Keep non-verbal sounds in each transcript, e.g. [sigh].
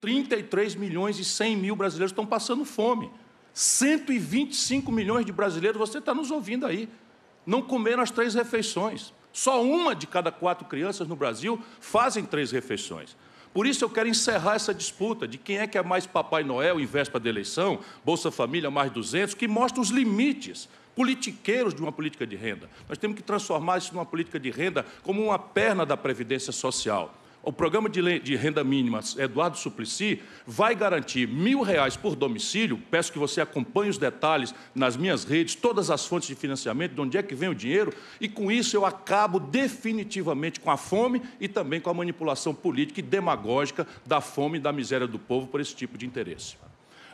33 milhões e 100 mil brasileiros estão passando fome. 125 milhões de brasileiros, você está nos ouvindo aí, não comeram as três refeições. Só uma de cada quatro crianças no Brasil fazem três refeições. Por isso eu quero encerrar essa disputa de quem é que é mais Papai Noel em véspera da eleição, Bolsa Família mais 200, que mostra os limites politiqueiros de uma política de renda. Nós temos que transformar isso numa política de renda como uma perna da previdência social o programa de, renda mínima Eduardo Suplicy vai garantir mil reais por domicílio. Peço que você acompanhe os detalhes nas minhas redes, todas as fontes de financiamento, de onde é que vem o dinheiro, e com isso eu acabo definitivamente com a fome e também com a manipulação política e demagógica da fome e da miséria do povo por esse tipo de interesse.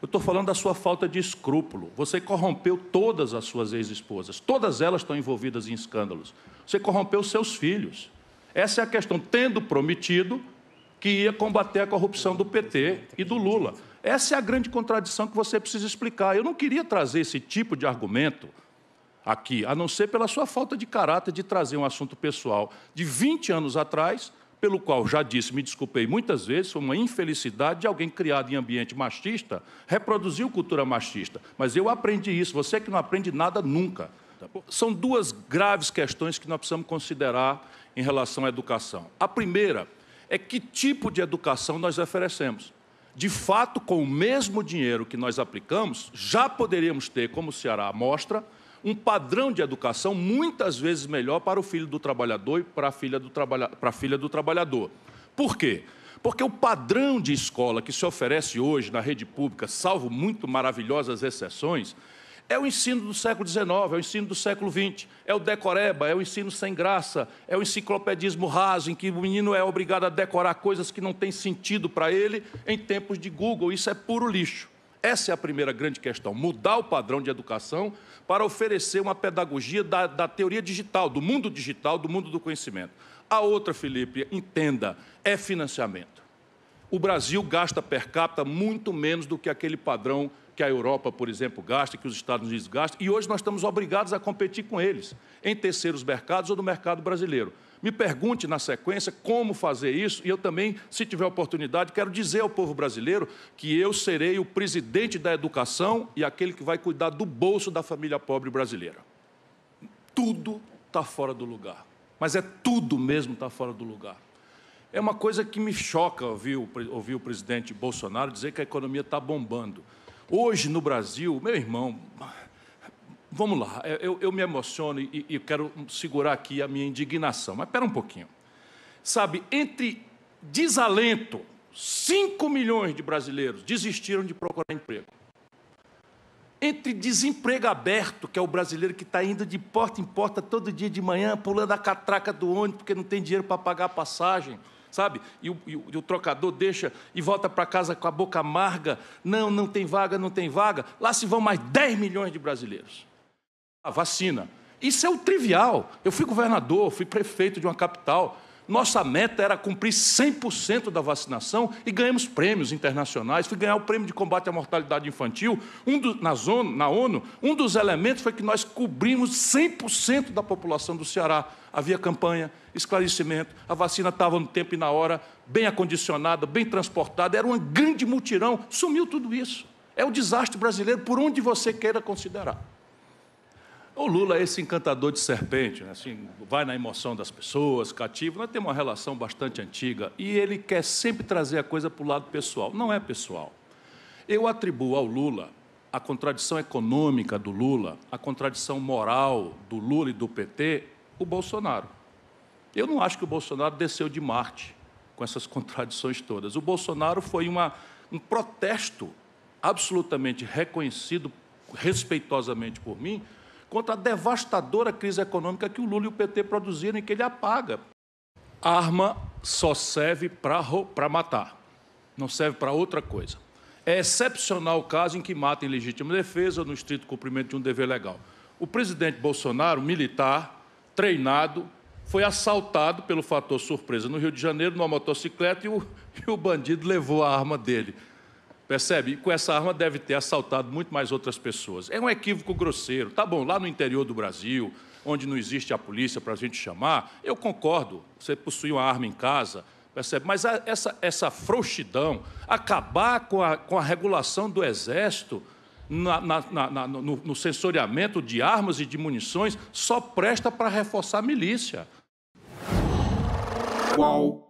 Eu estou falando da sua falta de escrúpulo. Você corrompeu todas as suas ex-esposas. Todas elas estão envolvidas em escândalos. Você corrompeu seus filhos. Essa é a questão, tendo prometido que ia combater a corrupção do PT e do Lula. Essa é a grande contradição que você precisa explicar. Eu não queria trazer esse tipo de argumento aqui, a não ser pela sua falta de caráter de trazer um assunto pessoal de 20 anos atrás, pelo qual já disse, me desculpei muitas vezes, foi uma infelicidade de alguém criado em ambiente machista, reproduziu cultura machista. Mas eu aprendi isso, você que não aprende nada nunca. São duas graves questões que nós precisamos considerar em relação à educação. A primeira é que tipo de educação nós oferecemos. De fato, com o mesmo dinheiro que nós aplicamos, já poderíamos ter, como o Ceará mostra, um padrão de educação muitas vezes melhor para o filho do trabalhador e para a filha do, trabalha... para a filha do trabalhador. Por quê? Porque o padrão de escola que se oferece hoje na rede pública, salvo muito maravilhosas exceções, é o ensino do século XIX, é o ensino do século XX, é o decoreba, é o ensino sem graça, é o enciclopedismo raso, em que o menino é obrigado a decorar coisas que não têm sentido para ele em tempos de Google. Isso é puro lixo. Essa é a primeira grande questão: mudar o padrão de educação para oferecer uma pedagogia da, da teoria digital, do mundo digital, do mundo do conhecimento. A outra, Felipe, entenda, é financiamento o Brasil gasta per capita muito menos do que aquele padrão que a Europa, por exemplo, gasta, que os Estados Unidos gastam, e hoje nós estamos obrigados a competir com eles, em terceiros mercados ou no mercado brasileiro. Me pergunte na sequência como fazer isso, e eu também, se tiver oportunidade, quero dizer ao povo brasileiro que eu serei o presidente da educação e aquele que vai cuidar do bolso da família pobre brasileira. Tudo está fora do lugar, mas é tudo mesmo está fora do lugar. É uma coisa que me choca ouvir o, ouvir o presidente Bolsonaro dizer que a economia está bombando. Hoje, no Brasil, meu irmão, vamos lá, eu, eu me emociono e, e quero segurar aqui a minha indignação, mas espera um pouquinho. Sabe, entre desalento, 5 milhões de brasileiros desistiram de procurar emprego. Entre desemprego aberto, que é o brasileiro que está indo de porta em porta todo dia de manhã, pulando a catraca do ônibus porque não tem dinheiro para pagar a passagem sabe? E o, e o, e o trocador deixa e volta para casa com a boca amarga: não, não tem vaga, não tem vaga. Lá se vão mais 10 milhões de brasileiros. A vacina. Isso é o trivial. Eu fui governador, fui prefeito de uma capital. Nossa meta era cumprir 100% da vacinação e ganhamos prêmios internacionais. Fui ganhar o prêmio de combate à mortalidade infantil um do, na, zona, na ONU. Um dos elementos foi que nós cobrimos 100% da população do Ceará. Havia campanha, esclarecimento, a vacina estava no tempo e na hora, bem acondicionada, bem transportada, era um grande mutirão. Sumiu tudo isso. É o desastre brasileiro, por onde você queira considerar. O Lula é esse encantador de serpente, né? assim, vai na emoção das pessoas, cativo. Nós temos uma relação bastante antiga e ele quer sempre trazer a coisa para o lado pessoal. Não é pessoal. Eu atribuo ao Lula a contradição econômica do Lula, a contradição moral do Lula e do PT, o Bolsonaro. Eu não acho que o Bolsonaro desceu de Marte com essas [laughs] contradições todas. O Bolsonaro foi uma, um protesto absolutamente reconhecido respeitosamente por mim contra a devastadora crise econômica que o Lula e o PT produziram e que ele apaga. Arma só serve para matar, não serve para outra coisa. É excepcional o caso em que mata em legítima defesa no estrito cumprimento de um dever legal. O presidente Bolsonaro, militar, treinado, foi assaltado pelo fator surpresa no Rio de Janeiro numa motocicleta e o, [laughs] e o bandido levou a arma dele. Percebe? Com essa arma deve ter assaltado muito mais outras pessoas. É um equívoco grosseiro. Tá bom, lá no interior do Brasil, onde não existe a polícia para a gente chamar, eu concordo, você possui uma arma em casa, percebe? Mas a, essa, essa frouxidão, acabar com a, com a regulação do Exército na, na, na, no, no sensoriamento de armas e de munições, só presta para reforçar a milícia. Qual?